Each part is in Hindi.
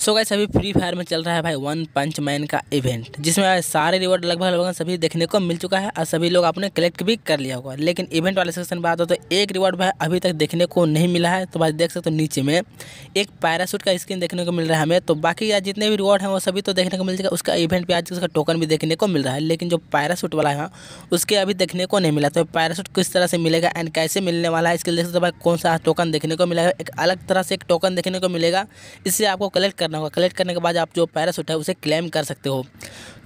सो गाइस अभी फ्री फायर में चल रहा है भाई वन पंच मैन का इवेंट जिसमें सारे रिवॉर्ड लगभग लगभग सभी देखने को मिल चुका है और सभी लोग आपने कलेक्ट भी कर लिया होगा लेकिन इवेंट वाले सेक्शन बात हो तो एक रिवॉर्ड भाई अभी तक देखने को नहीं मिला है तो भाई देख सकते हो नीचे में एक पैरासूट का स्क्रीन देखने को मिल रहा है हमें तो बाकी यार जितने भी रिवॉर्ड हैं वो सभी तो देखने को मिल जाएगा उसका इवेंट भी आज उसका टोकन भी देखने को मिल रहा है लेकिन जो पैरासूट वाला है उसके अभी देखने को नहीं मिला तो पैरासूट किस तरह से मिलेगा एंड कैसे मिलने वाला है इसके लिए देख सकते हो तो भाई कौन सा टोकन देखने को मिला है एक अलग तरह से एक टोकन देखने को मिलेगा इससे आपको कलेक्ट कर करना होगा कलेक्ट करने के बाद आप जो पैरासूट है उसे क्लेम कर सकते हो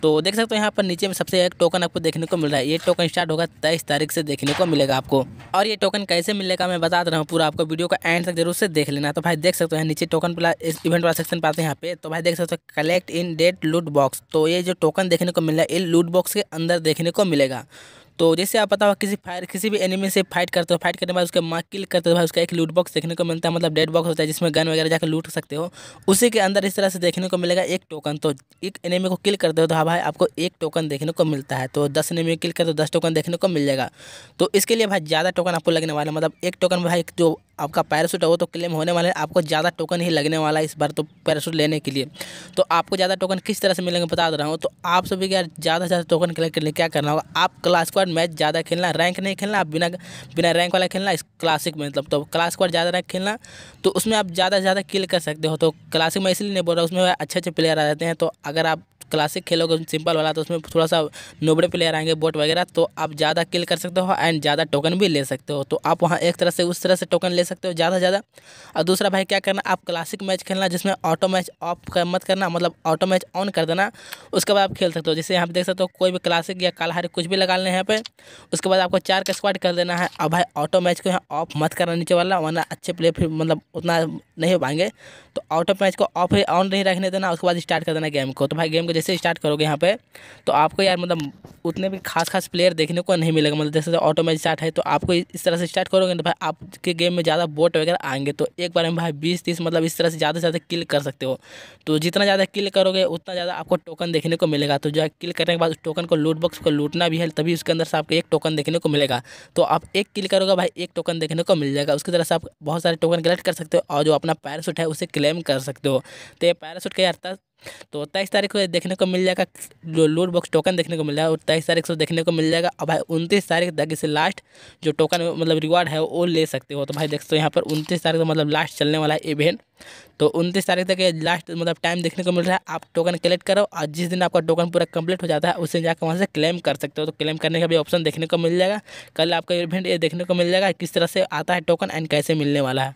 तो देख सकते हो यहाँ पर नीचे में सबसे एक टोकन आपको देखने को मिल रहा है ये टोकन स्टार्ट होगा तेईस तारीख से देखने को मिलेगा आपको और ये टोकन कैसे मिलेगा मैं बता रहा हूँ पूरा आपको वीडियो का एंड तक जरूर से देख लेना तो भाई देख सकते हैं नीचे टोकन वाला इस इवेंट वाला सेक्शन पाते हैं यहाँ पे तो भाई देख सकते हो कलेक्ट इन डेट लूट बॉक्स तो ये जो टोकन देखने को मिल रहा है ये लूट बॉक्स के अंदर देखने को मिलेगा तो जैसे आप पता होगा किसी फायर किसी भी एनिमी से फाइट करते हो फाइट करने के बाद उसके माँ किल करते हो तो भाई उसका एक लूट बॉक्स देखने को मिलता है मतलब डेड बॉक्स होता है जिसमें गन वगैरह जाकर लूट सकते हो उसी के अंदर इस तरह से देखने को मिलेगा एक टोकन तो एक एनिमी को किल करते हो तो हाँ भाई आपको एक टोकन देखने को मिलता है तो दस एनिमी किल करते हो दस टोकन देखने को मिल जाएगा तो इसके लिए भाई ज़्यादा टोकन आपको लगने वाला मतलब एक टोकन भाई जो आपका पैराशूट हो तो क्लेम होने वाला है आपको ज़्यादा टोकन ही लगने वाला है इस बार तो पैराशूट लेने के लिए तो आपको ज़्यादा टोकन किस तरह से मिलेंगे बता दे रहा हूँ तो आप सभी यार ज़्यादा से ज़्यादा टोकन कलेक्ट करने क्या करना होगा आप क्लास क्वार मैच ज़्यादा खेलना रैंक नहीं खेलना आप बिना बिना रैंक वाला खेलना इस क्लासिक में मतलब तो क्लास क्वार ज़्यादा रैंक खेलना तो उसमें आप ज़्यादा से ज़्यादा किल कर सकते हो तो क्लासिक में इसलिए नहीं बोल रहा उसमें अच्छे अच्छे प्लेयर आ जाते हैं तो अगर आप क्लासिक खेलोगे सिंपल वाला तो उसमें थोड़ा सा नोबड़े प्लेयर आएंगे बोट वगैरह तो आप ज़्यादा किल कर सकते हो एंड ज़्यादा टोकन भी ले सकते हो तो आप वहाँ एक तरह से उस तरह से टोकन ले सकते हो ज़्यादा ज़्यादा और दूसरा भाई क्या करना आप क्लासिक मैच खेलना जिसमें ऑटो मैच ऑफ कर मत करना मतलब ऑटो मैच ऑन कर देना उसके बाद आप खेल सकते हो जैसे यहाँ देख सकते हो कोई भी क्लासिक या कालाहारी कुछ भी लगा लें यहाँ पर उसके बाद आपको चार का स्क्वाड कर देना है और भाई ऑटो मैच को यहाँ ऑफ मत करना नीचे वाला वरना अच्छे प्लेयर फिर मतलब उतना नहीं हो पाएंगे तो ऑटो मैच को ऑफ ही ऑन नहीं रखने देना उसके बाद स्टार्ट कर देना गेम को तो भाई गेम जैसे स्टार्ट करोगे यहाँ पे तो आपको यार मतलब उतने भी खास खास प्लेयर देखने को नहीं मिलेगा मतलब जैसे ऑटो मैच स्टार्ट है तो आपको इस तरह से स्टार्ट करोगे तो भाई आपके गेम में ज़्यादा बोट वगैरह आएंगे तो एक बार में भाई बीस तीस मतलब इस तरह से ज़्यादा से ज़्यादा किल कर सकते हो तो जितना ज़्यादा किल करोगे उतना ज़्यादा आपको टोकन देखने को मिलेगा तो जो किल करने के बाद उस टोकन को लूट बॉक्स को लूटना भी है तभी उसके अंदर से आपको एक टोकन देखने को मिलेगा तो आप एक किल करोगे भाई एक टोकन देखने को मिल जाएगा उसकी तरह से आप बहुत सारे टोकन कलेक्ट कर सकते हो और जो अपना पैरासूट है उसे क्लेम कर सकते हो तो ये पैरासूट के यार तो तेईस तारीख को देखने को मिल जाएगा जो लूट बॉक्स टोकन देखने को मिल जाएगा और तेईस तारीख से देखने को मिल जाएगा और भाई उनतीस तारीख तक इसे लास्ट जो टोकन मतलब रिवार्ड है वो ले सकते हो तो भाई देख सकते हो यहाँ पर उनतीस तारीख को मतलब लास्ट चलने वाला है इवेंट तो उनतीस तारीख तक ये लास्ट मतलब टाइम देखने को मिल रहा है आप टोकन कलेक्ट करो और जिस दिन आपका टोकन पूरा कंप्लीट हो जाता है उस दिन जाकर वहाँ से क्लेम कर सकते हो तो क्लेम करने का भी ऑप्शन देखने को मिल जाएगा कल आपका इवेंट ये देखने को मिल जाएगा किस तरह से आता है टोकन एंड कैसे मिलने वाला है